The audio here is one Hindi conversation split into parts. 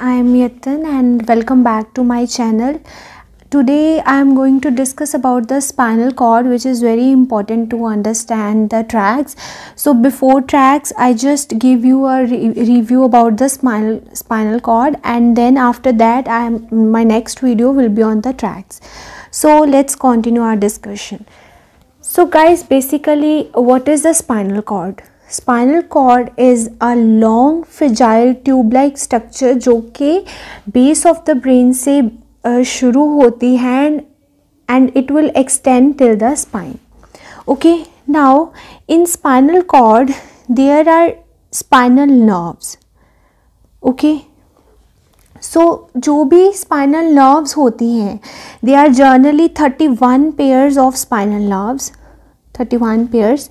I am Yatin, and welcome back to my channel. Today I am going to discuss about the spinal cord which is very important to understand the tracks. So before tracks I just give you a re review about the spinal, spinal cord and then after that I am, my next video will be on the tracks. So let's continue our discussion. So guys basically what is the spinal cord? Spinal cord is a long fragile tube like structure जो कि बेस ऑफ द ब्रेन से शुरू होती है and and it will extend till the spine okay now in spinal cord there are spinal nerves okay so जो भी स्पाइनल नर्व्स होती हैं they are generally thirty one pairs of spinal nerves thirty one pairs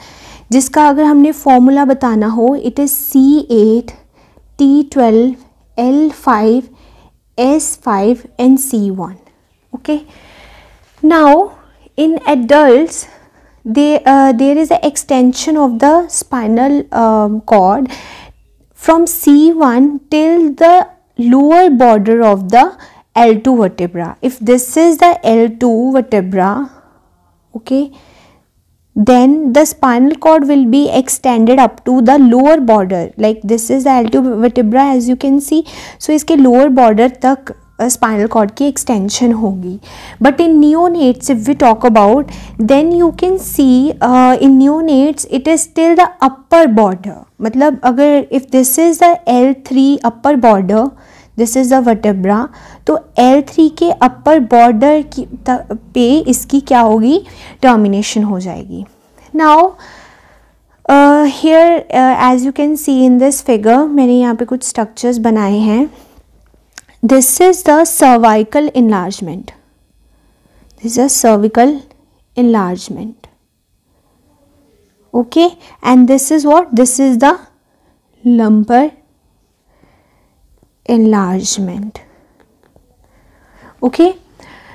जिसका अगर हमने फॉर्मूला बताना हो it is C eight T twelve L five S five and C one okay now in adult they there is a extension of the spinal cord from C one till the lower border of the L two vertebra if this is the L two vertebra okay okay? then the spinal cord will be extended up to the lower border like this is the L2 vertebra as you can see so iske lower border तक स्पाइनल कॉर्ड की एक्सटेंशन होगी but in neonates if we talk about then you can see in neonates it is still the upper border मतलब अगर if this is the L three upper border this is the vertebra तो एल थ्री के अपर बॉर्डर की पे इसकी क्या होगी टर्मिनेशन हो जाएगी now here as you can see in this figure मैंने यहाँ पे कुछ स्ट्रक्चर्स बनाए हैं this is the cervical enlargement this is a cervical enlargement okay and this is what this is the lumbar enlargement okay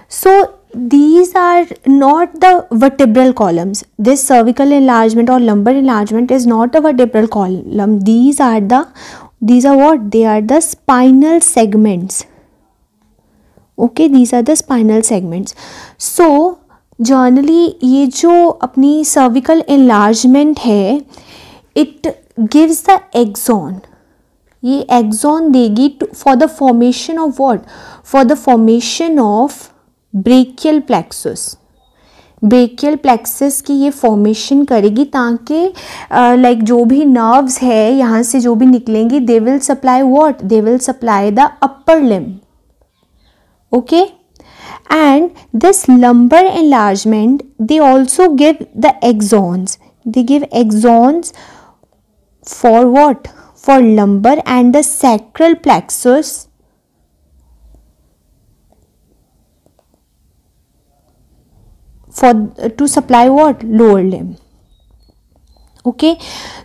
so these are not the vertebral columns this cervical enlargement or lumbar enlargement is not a vertebral column these are the these are what they are the spinal segments okay these are the spinal segments so generally ये जो अपनी cervical enlargement है it gives the axon ये एक्सॉन देगी for the formation of what for the formation of brachial plexus brachial plexus की ये फॉर्मेशन करेगी ताकि लाइक जो भी नर्व्स है यहाँ से जो भी निकलेंगी they will supply what they will supply the upper limb okay and this lumbar enlargement they also give the axons they give axons for what for lumbar and the sacral plexus for to supply what lower limb okay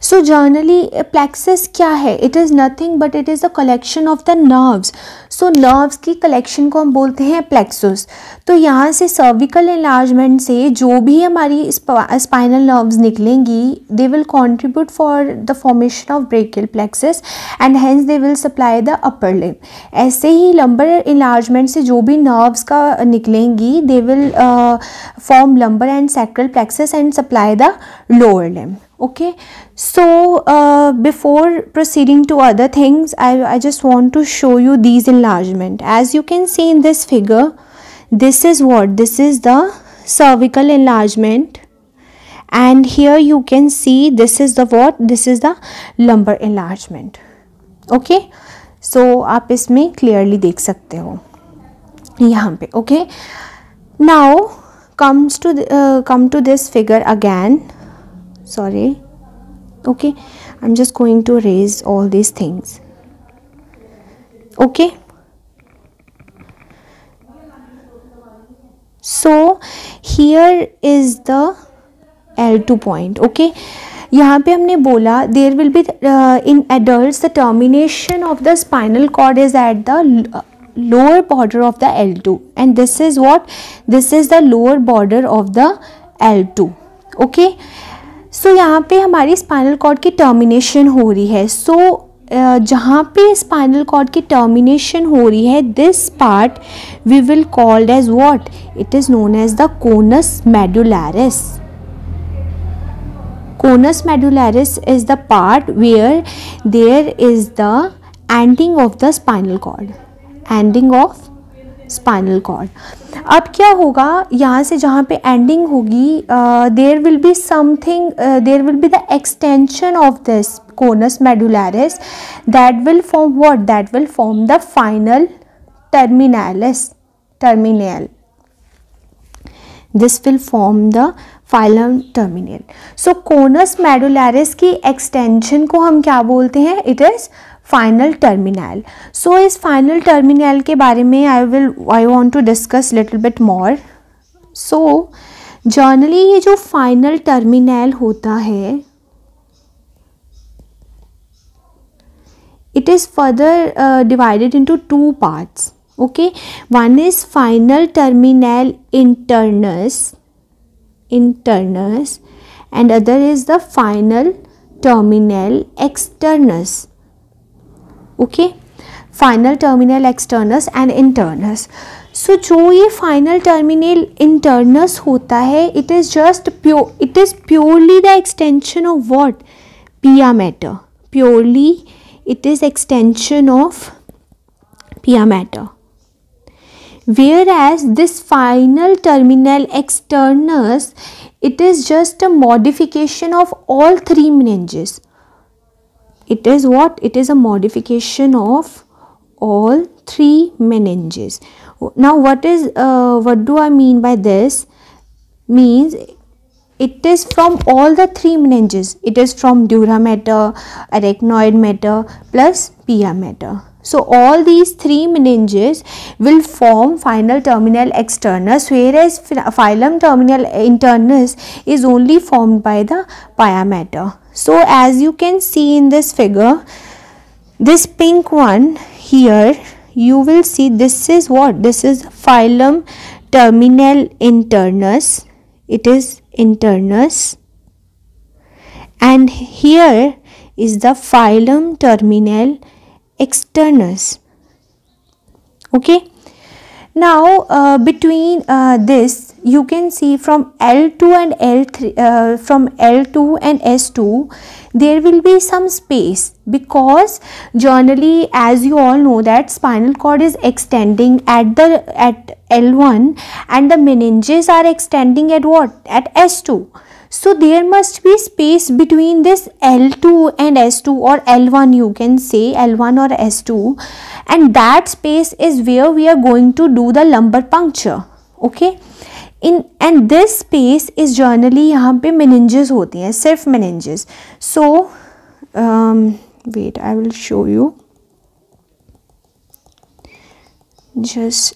so generally plexus क्या है it is nothing but it is the collection of the nerves so nerves की कलेक्शन को हम बोलते हैं प्लेक्सस तो यहाँ से सर्विकल इलाजमेंट से जो भी हमारी स्पाइनल नर्व्स निकलेंगी they will contribute for the formation of brachial plexus and hence they will supply the upper limb ऐसे ही लंबर इलाजमेंट से जो भी नर्व्स का निकलेंगी they will form lumbar and sacral plexus and supply the lower limb okay so uh, before proceeding to other things I, I just want to show you these enlargement as you can see in this figure this is what this is the cervical enlargement and here you can see this is the what this is the lumbar enlargement okay so आप इसमें clearly देख सकते हो यहाँ पे okay now comes to uh, come to this figure again sorry okay i'm just going to erase all these things okay so here is the l2 point okay यहाँ पे हमने बोला there will be uh, in adults the termination of the spinal cord is at the uh, lower border of the L2 and this is what this is the lower border of the L2 okay so so, यहाँ पे हमारी स्पाइनल कॉर्ड की टर्मिनेशन हो रही है सो so, जहाँ पे स्पाइनल कॉर्ड की टर्मिनेशन हो रही है this part we will called as what it is known as the conus medullaris conus medullaris is the part where there is the ending of the spinal cord ending of spinal cord अब क्या होगा यहाँ से जहाँ पे एंडिंग होगी there will be something there will be the extension of this conus medullaris that will form what that will form the फाइनल terminalis terminal this will form the filum terminal so conus medullaris की एक्सटेंशन को हम क्या बोलते हैं it is final terminal so इस फाइनल टर्मिनल के बारे में I will I want to discuss little bit more so generally ये जो फाइनल टर्मिनल होता है it is further divided into two parts okay one is final terminal internus internus and other is the final terminal externus okay final terminal externus and internus सो जो ये फाइनल टर्मिनल इंटरनस होता है it is just pure it is purely the extension of what pia mater purely it is extension of pia mater whereas this फाइनल terminal externus it is just a modification of all three meninges it is what it is a modification of all three meninges now what is uh, what do i mean by this means it is from all the three meninges it is from dura mater arachnoid mater plus pia mater so all these three meninges will form final terminal externus whereas phylum terminal internus is only formed by the pia mater so as you can see in this figure, this pink one here, you will see this is what? This is phylum terminal internus. It is internus. And here is the phylum terminal externus. Okay. Now, uh, between uh, this you can see from L2 and L3 uh, from L2 and S2 there will be some space because generally as you all know that spinal cord is extending at the at L1 and the meninges are extending at what at S2 so there must be space between this L2 and S2 or L1 you can say L1 or S2 and that space is where we are going to do the lumbar puncture okay in and this space is generally यहाँ पे मेनेंजेस होती हैं सिर्फ meninges so wait I will show you just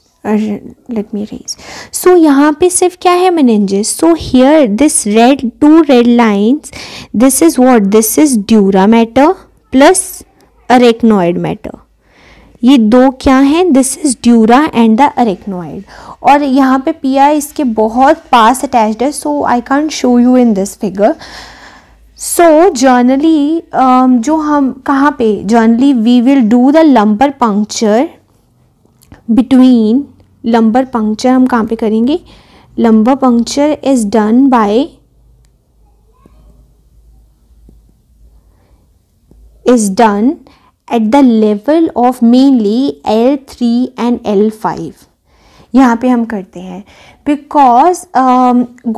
let me raise so यहाँ पे सिर्फ क्या है meninges so here this red two red lines this is what this is dura mater plus arachnoid mater ये दो क्या हैं this is dura and the arachnoid और यहाँ पे पिया इसके बहुत पास अटैच्ड है सो I can't show you in this figure so generally जो हम कहाँ पे generally we will do the lumbar puncture between lumbar puncture हम कहाँ पे करेंगे lumbar puncture is done by is done at the level of mainly L three and L five यहाँ पे हम करते हैं because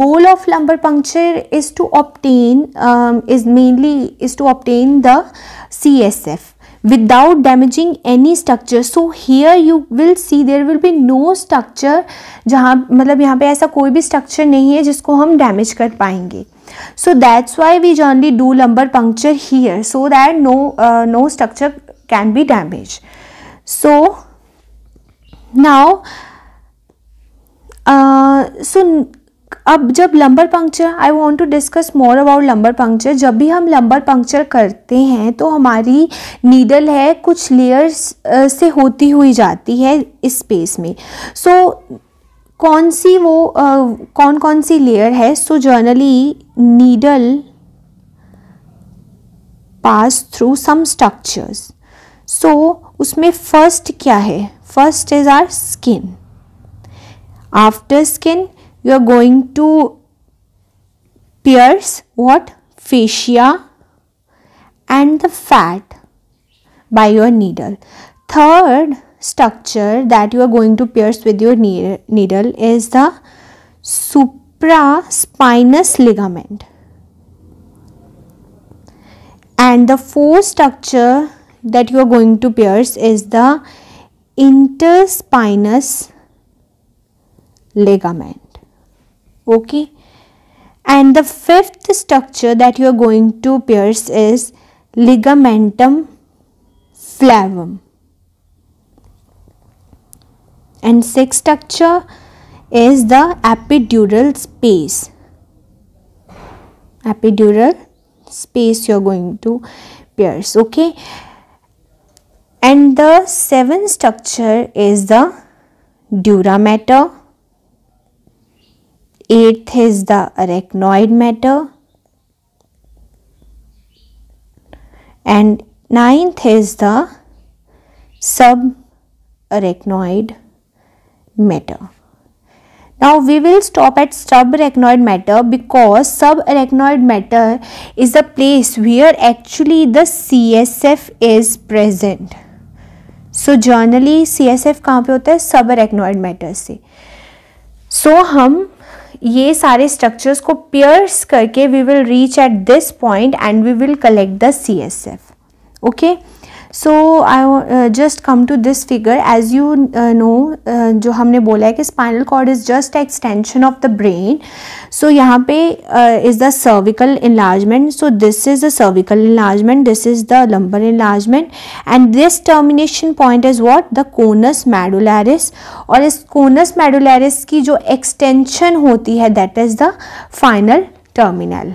goal of lumbar puncture is to obtain is mainly is to obtain the C S F without damaging any structure so here you will see there will be no structure जहाँ मतलब यहाँ पे ऐसा कोई भी स्ट्रक्चर नहीं है जिसको हम डैमेज कर पाएंगे so that's why we generally do lumbar puncture here so that no no structure can be damage so now so अब जब lumbar puncture I want to discuss more about lumbar puncture जब भी हम लंबर पंक्चर करते हैं तो हमारी नीडल है कुछ लेयर्स से होती हुई जाती है इस स्पेस में सो so, कौन सी वो uh, कौन कौन सी लेयर है so generally needle pass through some structures so उसमें फर्स्ट क्या है first is are skin after skin you are going to pierce what fascia and the fat by your needle third structure that you are going to pierce with your needle is the supraspinous ligament and the fourth structure that you are going to pierce is the interspinous ligament okay and the fifth structure that you are going to pierce is ligamentum flavum and sixth structure is the epidural space epidural space you are going to pierce okay and the seventh structure is the dura mater Eighth is the arachnoid matter. And ninth is the subarachnoid matter. Now we will stop at subarachnoid matter because subarachnoid matter is the place where actually the CSF is present. So generally CSF S F कहाँ पे होता है सब से so, हम ये सारे स्ट्रक्चर्स को पियर्स करके we will reach at this point and we will collect the C S F okay so I just come to this figure as you know जो हमने बोला है कि spinal cord is just extension of the brain so यहाँ पे is the cervical enlargement so this is the cervical enlargement this is the lumbar enlargement and this termination point is what the conus medullaris और इस कोनस मेडुलरिस की जो एक्सटेंशन होती है that is the final terminal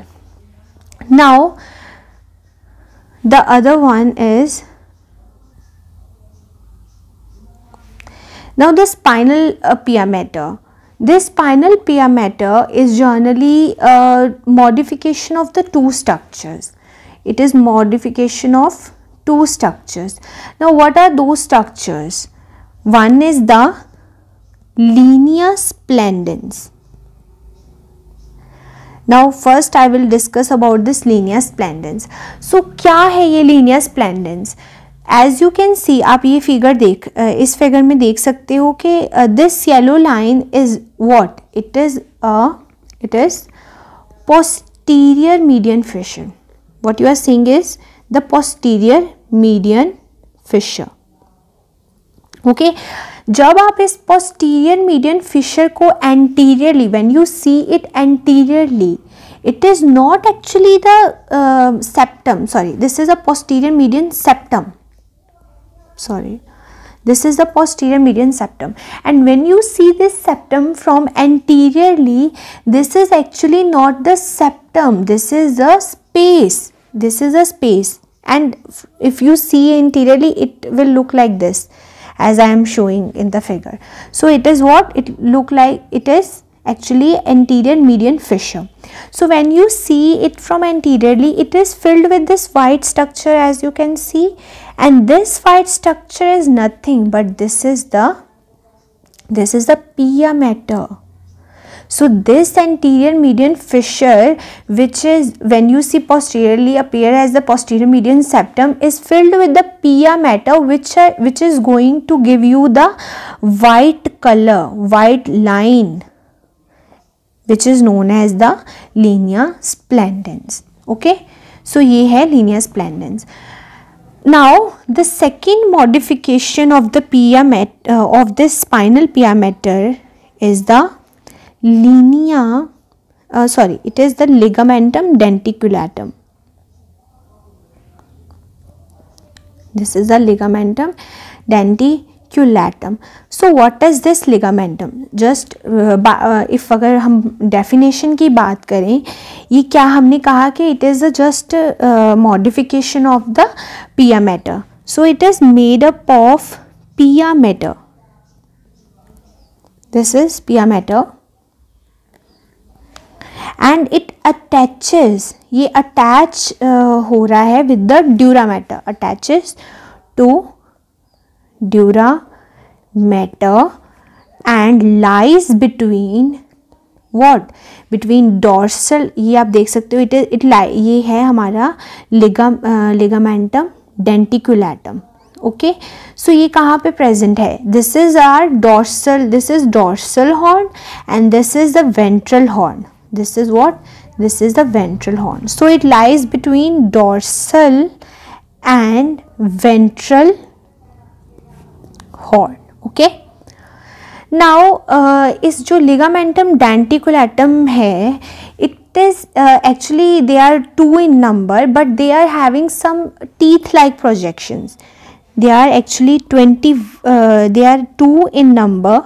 now the other one is Now the spinal uh, pia mater. This spinal pia mater is generally a uh, modification of the two structures. It is modification of two structures. Now what are those structures? One is the linear splendens. Now first I will discuss about this linear splendens. So क्या है ये linear splendens? As you can see आप ये फिगर देख इस फिगर में देख सकते हो कि this yellow line is what it is a it is posterior median fissure what you are seeing is the posterior median fissure okay जब आप इस पोस्टीरियर मीडियन फिशर को anteriorly when you see it anteriorly it is not actually the septum sorry this is a posterior median septum sorry this is the posterior median septum and when you see this septum from anteriorly this is actually not the septum this is the space this is a space and if you see anteriorly it will look like this as I am showing in the figure. So it is what it look like it is actually anterior median fissure. So when you see it from anteriorly, it is filled with this white structure as you can see and this white structure is nothing but this is the this is the pia matter. So this anterior median fissure which is when you see posteriorly appear as the posterior median septum is filled with the pia matter which, are, which is going to give you the white color, white line which is known as the linea splendens okay so ye hai linea splendens now the second modification of the pmet uh, of this spinal pia mater is the linea uh, sorry it is the ligamentum denticulatum this is the ligamentum denticulatum क्यूलैटम so what is this ligamentum just if अगर हम डेफिनेशन की बात करें ये क्या हमने कहा कि it is a just modification of the pia mater so it is made up of pia mater this is pia mater and it attaches ये अटैच uh, हो रहा है with the dura mater attaches to dura mater and lies between what between dorsal ये आप देख सकते हो इट इट ये है हमारा uh, ligamentum denticulatum okay so ये कहाँ पे present है this is our dorsal this is dorsal horn and this is the ventral horn this is what this is the ventral horn so it lies between dorsal and ventral horn okay now इस जो लिगामेंटम डेंटिकुलेटम है it is actually they are two in number but they are having some teeth like projections they are actually twenty they are two in number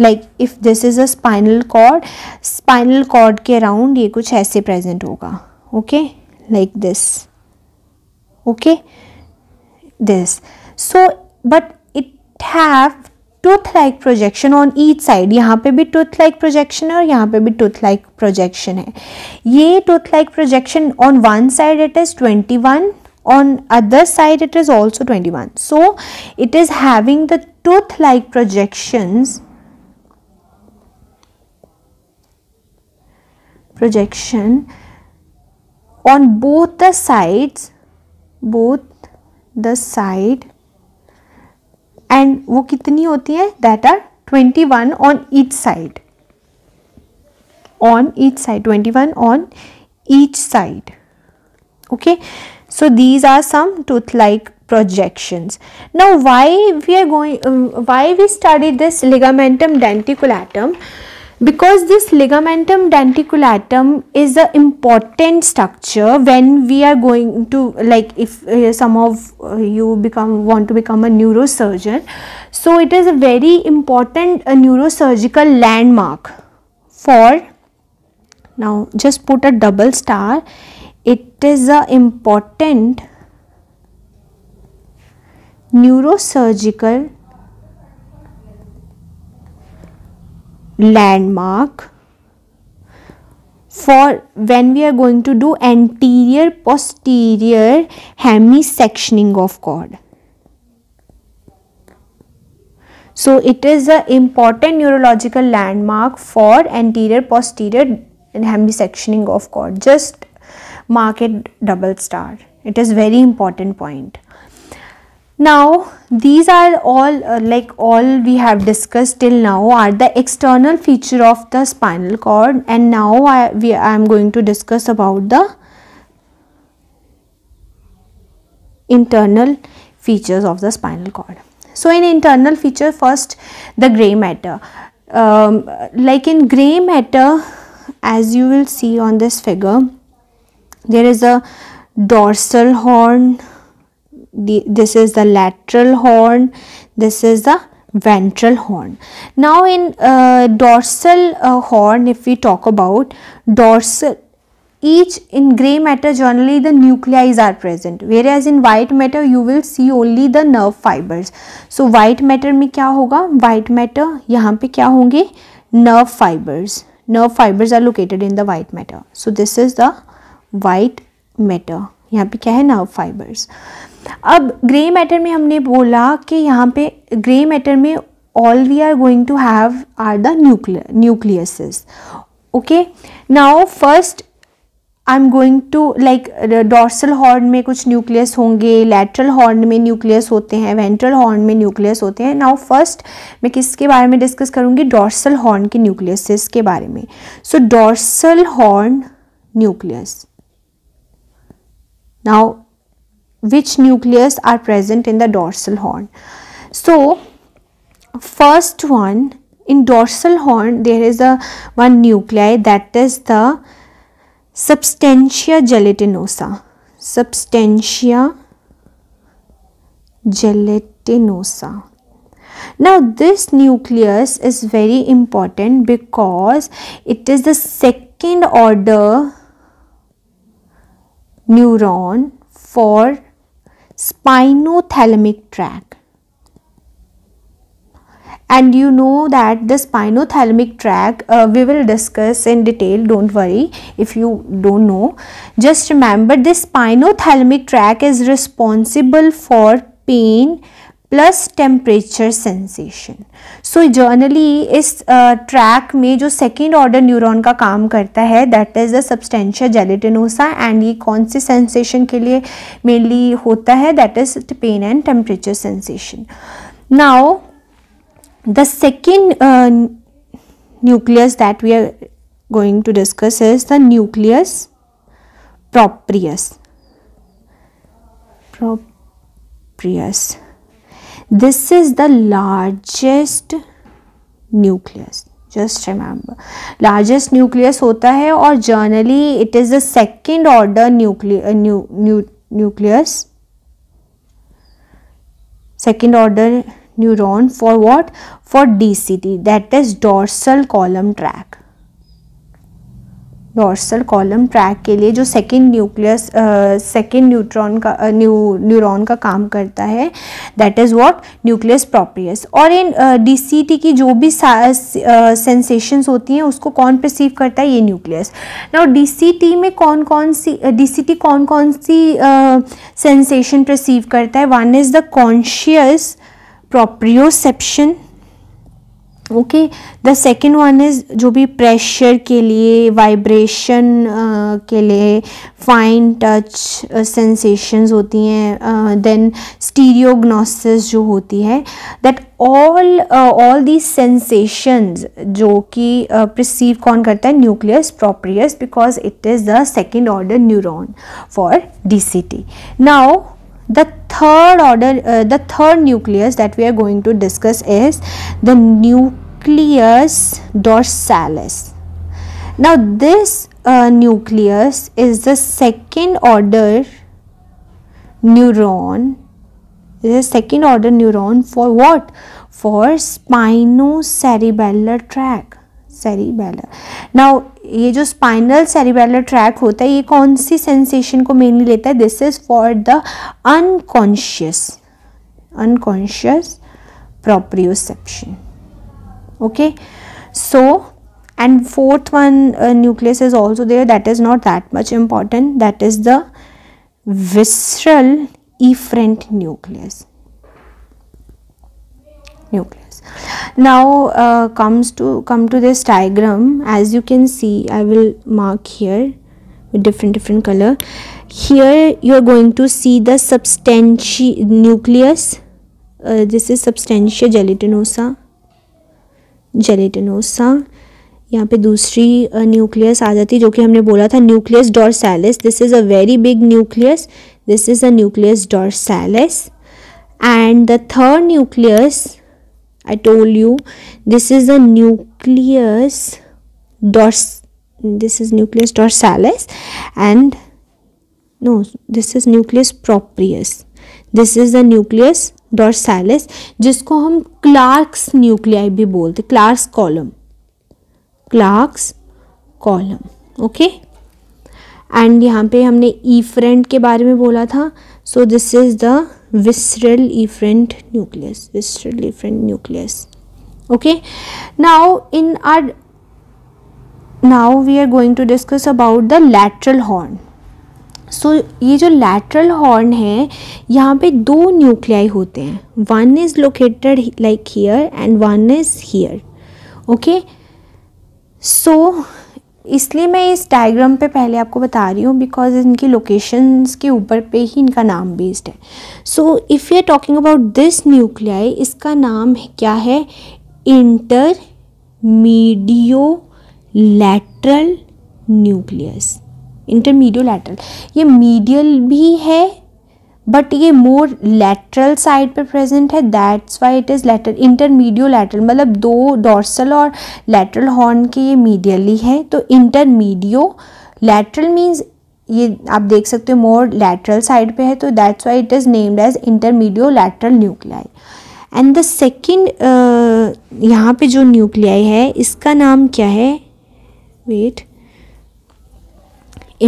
like if this is a spinal cord spinal cord के अराउंड ये कुछ ऐसे प्रेजेंट होगा okay like this okay this So, but it have tooth like projection on each side यहाँ पे भी टूथ लाइक प्रोजेक्शन है और यहाँ पे भी टूथ लाइक प्रोजेक्शन है ये tooth like projection on one side it is twenty on other side it is also 21 so it is having the tooth like projections projection on both the sides both the side एंड वो कितनी होती है that are twenty one on each side on each side 21 on each side okay so these are some tooth like projections now why we are going um, why we studied this ligamentum denticulatum because this ligamentum denticulatum is an important structure when we are going to like if uh, some of uh, you become want to become a neurosurgeon so it is a very important uh, neurosurgical landmark for now just put a double star it is a important neurosurgical landmark for when we are going to do anterior posterior hemisectioning of cord. So it is an important neurological landmark for anterior posterior hemisectioning of cord. Just mark it double star. It is very important point. Now these are all uh, like all we have discussed till now are the external feature of the spinal cord and now I, we, I am going to discuss about the internal features of the spinal cord. So in internal feature first the gray matter um, like in gray matter as you will see on this figure there is a dorsal horn the, this is the lateral horn this is the ventral horn. Now in uh, dorsal uh, horn if we talk about dorsal each in gray matter generally the nuclei are present whereas in white matter you will see only the nerve fibers. So white matter में क्या white matter यहाँ पे क्या होंगे nerve fibers. Nerve fibers are located in the white matter. So this is the white matter. यहाँ पे क्या है नर्व फाइबर्स अब ग्रे मैटर में हमने बोला कि यहाँ पे ग्रे मैटर में all we are going to have are the nuclear nucleuses okay now first I am going to like dorsal horn में कुछ न्यूक्लियस होंगे लेटरल हॉर्न में न्यूक्लियस होते हैं वेंट्रल हॉर्न में न्यूक्लियस होते हैं नाउ फर्स्ट मैं किसके बारे में डिस्कस करूँगी डॉर्सल हॉर्न के न्यूक्लियसिस के बारे में so dorsal horn nucleus Now, which nucleus are present in the dorsal horn? So, first one in dorsal horn there is a one nuclei that is the substantia gelatinosa. Substantia gelatinosa. Now this nucleus is very important because it is the second order neuron for spinothalamic tract and you know that the spinothalamic tract uh, we will discuss in detail don't worry if you don't know just remember this spinothalamic tract is responsible for pain plus temperature sensation so generally इस ट्रैक uh, में जो सेकेंड ऑर्डर न्यूरॉन का काम करता है that is the substantial gelatinosa and ये कौन से सेंसेशन के लिए मेनली होता है that is pain and temperature sensation now the second nucleus that we are going to discuss is the nucleus proprius proprius this is the largest nucleus just remember largest nucleus hota hai or generally it is the second order uh, nucleus second order neuron for what for dct that is dorsal column tract. Dorsal column tract के लिए जो सेकेंड न्यूक्लियस सेकेंड न्यूट्रॉन का न्यू न्यूरॉन का काम करता है that is what nucleus proprius और इन डीसीटी uh, की जो भी सेंसेशंस होती हैं उसको कौन परसीव करता है ये न्यूक्लियस ना डीसीटी में कौन कौन सी डीसीटी uh, कौन कौन सी सेंसेशन uh, परसीव करता है one is the conscious proprioception okay the second one is जो भी प्रेशर के लिए वाइब्रेशन uh, के लिए फाइन टच सेंसेशंस होती हैं देन स्टीरियोग्नोसिस जो होती है that all all the sensations जो कि प्रसीव uh, कौन करता है nucleus proprius because it is the second order neuron for D C T now the third order uh, the third nucleus that we are going to discuss is the nucleus dorsalis now this uh, nucleus is the second order neuron Is a second order neuron for what for spinocerebellar tract cerebellar now ये जो स्पाइनल सेरीबेलर ट्रैक होता है ये कौन सी सेंसेशन को मेनली लेता है this is for the unconscious unconscious proprioception okay so and fourth one nucleus is also there that is not that much important that is the visceral efferent nucleus nucleus now uh, comes to come to this diagram as you can see i will mark here with different different color here you are going to see the substantia nucleus uh, this is substantia gelatinosa gelatinosa यहाँ पे दूसरी न्यूक्लियस uh, आ जाती है जो कि हमने बोला था nucleus dorsalis this is a very big nucleus this is a nucleus dorsalis and the third nucleus I told you this is a nucleus dors this is nucleus dorsalis and no this is nucleus proprius this is the nucleus dorsalis जिसको हम clark's nuclei भी बोलते clark's column clark's column okay and यहाँ पे हमने ई फ्रेंड के बारे में बोला था so this is the visceral efferent nucleus visceral efferent nucleus okay now in our now we are going to discuss about the lateral horn so so, ये जो लैटरल हॉर्न है यहाँ पे दो न्यूक्लियाई होते हैं one is located like here and one is here okay so इसलिए मैं इस डायग्राम पे पहले आपको बता रही हूँ बिकॉज इनकी लोकेशंस के ऊपर पे ही इनका नाम बेस्ड है so if you are talking about this nuclei इसका नाम क्या है intermedio lateral nucleus intermedio lateral ये मीडियल भी है बट ये मोर लेटरल साइड पर प्रेजेंट है that's why it is lateral intermedio lateral मतलब दो डॉर्सल और लेटरल हॉर्न के ये मीडियली है तो इंटरमीडियो लेटरल मीन्स ये आप देख सकते हो मोर लेटरल साइड पे है तो that's why it is named as intermedio lateral nuclei and the second यहाँ पे जो न्यूक्लियाई है इसका नाम क्या है wait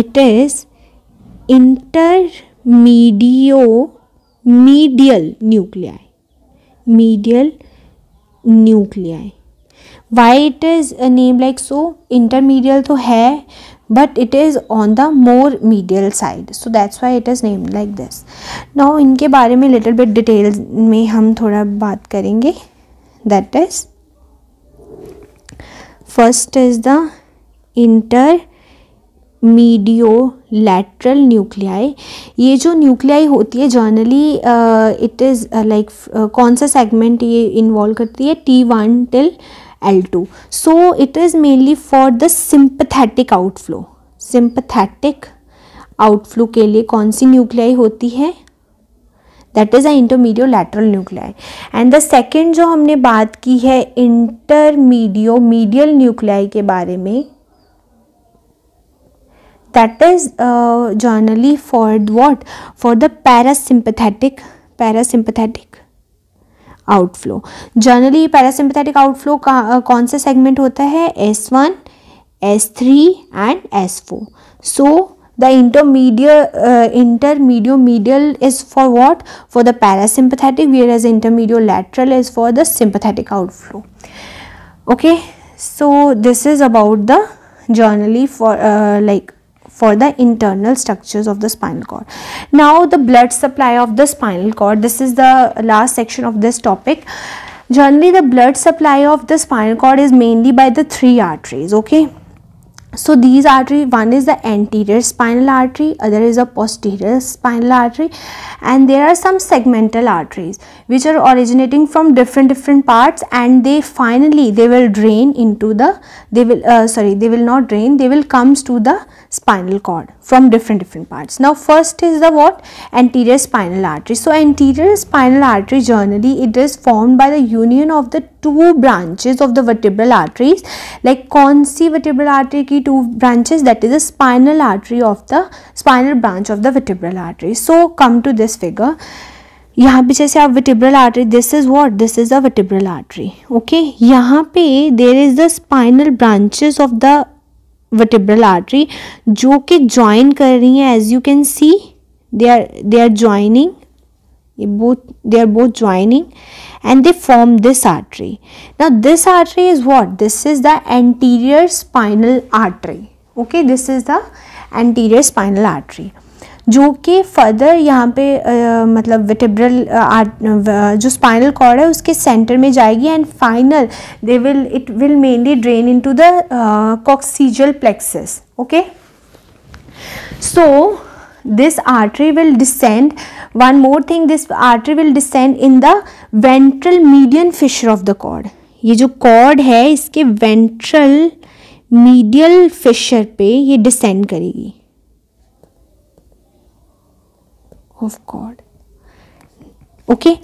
it is intermedio medial nuclei medial nuclei why it is a name like so intermedial तो है but it is on the more medial side so that's why it is name like this now इनके बारे में लिटल बिट डिटेल में हम थोड़ा बात करेंगे that is first is the intermedio lateral nuclei ये जो न्यूक्लियाई होती है जर्नली इट इज़ लाइक कौन सा सेगमेंट ये इन्वॉल्व करती है T one till L two so it is mainly for the sympathetic outflow sympathetic outflow के लिए कौन सी न्यूक्लियाई होती है that is a intermedio lateral nuclei and the second जो हमने बात की है इंटरमीडियो मीडियल न्यूक्लियाई के बारे में that is uh, generally what for the parasympathetic parasympathetic parasympathetic outflow generally parasympathetic outflow कौन सा सेगमेंट होता है S one S three and S four so the intermedio medial is for what for the parasympathetic whereas intermedio lateral is for the sympathetic outflow okay so this is about the generally for like for the internal structures of the spinal cord. Now the blood supply of the spinal cord, this is the last section of this topic. Generally the blood supply of the spinal cord is mainly by the three arteries, okay. So these artery, one is the anterior spinal artery, other is a posterior spinal artery and there are some segmental arteries which are originating from different different parts and they finally they will drain into the, they will uh, sorry they will not drain, they will comes to the spinal cord from different different parts. Now first is the what? Anterior spinal artery. So anterior spinal artery generally it is formed by the union of the two branches of the vertebral arteries like कौन vertebral artery two branches that is the spinal artery of the spinal branch of the vertebral artery. So come to this figure. यहाँ पे जैसे आप vertebral artery. This is what this is the vertebral artery. Okay. यहाँ पे there the the spinal branches vertebral artery जो कि ज्वाइन कर रही हैं as you can see they are they are joining both they are both joining and they form this artery ना this artery is what this is the anterior spinal artery okay this is the anterior spinal artery जो कि फर्दर यहाँ पे आ, मतलब विटेब्रल जो स्पाइनल कॉर्ड है उसके सेंटर में जाएगी and final they will it will mainly drain into the coccygeal plexus okay so this artery will descend one more thing this artery will descend in the ventral median fissure of the cord ये जो कॉर्ड है इसके वेंट्रल मीडियल फिशर पे ये डिसेंड करेगी of God. Okay.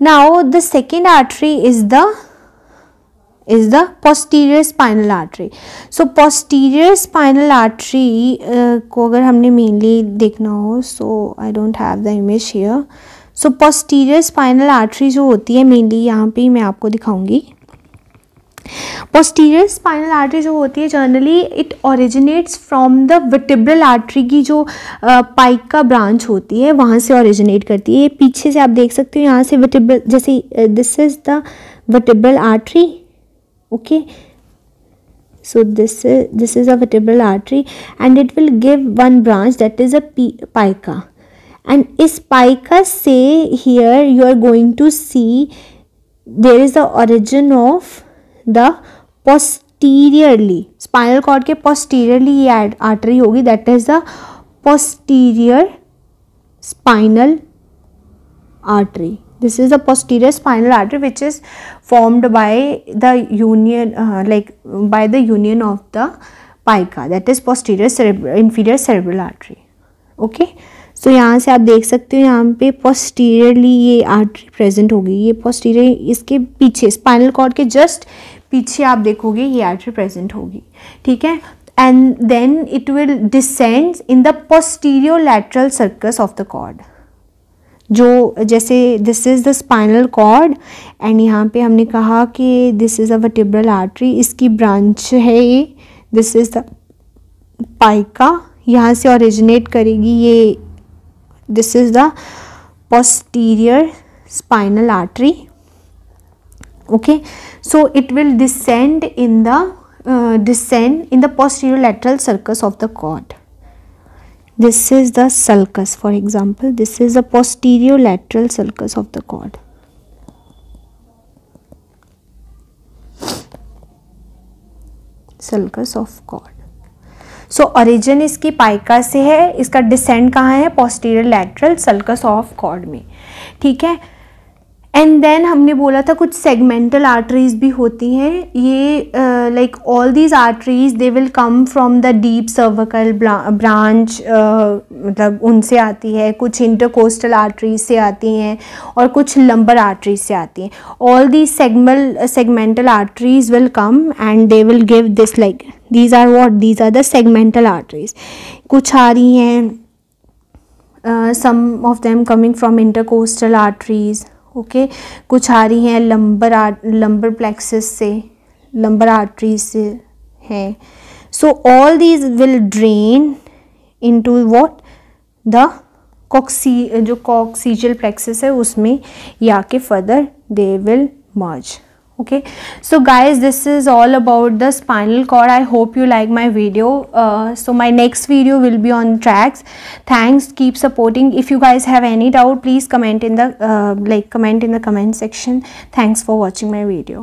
Now the second artery is the is the posterior spinal artery. So posterior spinal artery uh, ko agar humne mainly dekhna ho so I don't have the image here. So posterior spinal artery जो होती है mainly यहाँ पे मैं आपको दिखाऊंगी पोस्टीरियर स्पाइनल आर्टरी जो होती है generally it originates from the vertebral artery की जो पाइक का ब्रांच होती है वहाँ से ओरिजिनेट करती है पीछे से आप देख सकते हो यहाँ से विटिब्रल जैसे this is the vertebral artery okay so this this is a vertebral artery and it will give one branch that is a PICA and इस पाइका से here you are going to see there is the origin of the posteriorly spinal cord के पोस्टीरियरली ये आर्टरी होगी that is the posterior spinal artery this is the posterior spinal artery which is formed by the union like bye the union of the PICA that is posterior inferior cerebral artery okay so यहाँ से आप देख सकते हो यहाँ पे पोस्टीरियरली ये आर्टरी प्रेजेंट होगी ये पोस्टीरियर इसके पीछे स्पाइनल कॉर्ड के जस्ट पीछे आप देखोगे ये आर्टरी प्रेजेंट होगी ठीक है and then it will descend in the posterio lateral sulcus of the cord जो जैसे this is the spinal cord and यहाँ पे हमने कहा कि this is a vertebral artery इसकी ब्रांच है ये दिस इज़ द पाइका यहाँ से ओरिजिनेट करेगी ये this is the posterior spinal artery okay so it will descend in the uh, descend in the posterior lateral sulcus of the cord this is the sulcus for example this is a posterior lateral sulcus of the cord sulcus of cord so so, origin इसकी पाइका से है इसका डिसेंड कहाँ है posterior lateral sulcus of cord में ठीक है एंड देन हमने बोला था कुछ सेगमेंटल आर्टरीज भी होती हैं ये like all these arteries they will come from the deep cervical branch मतलब उनसे आती है कुछ इंटरकोस्टल आर्टरीज से आती हैं और कुछ लंबर आर्टरीज से आती हैं all these segmental segmental arteries will come and they will give this like these are what these are the segmental arteries कुछ आ रही हैं some of them coming from intercostal arteries okay कुछ आ रही हैं लंबर आ लंबर प्लेक्सिस से लंबर आर्टरी से हैं so all these will drain into what the coccy जो कॉक्सीजल प्लेक्सिस है उसमें या के further they will merge okay so guys this is all about the spinal cord i hope you like my video uh, so my next video will be on tracks thanks keep supporting if you guys have any doubt please comment in the uh, like comment in the comment section thanks for watching my video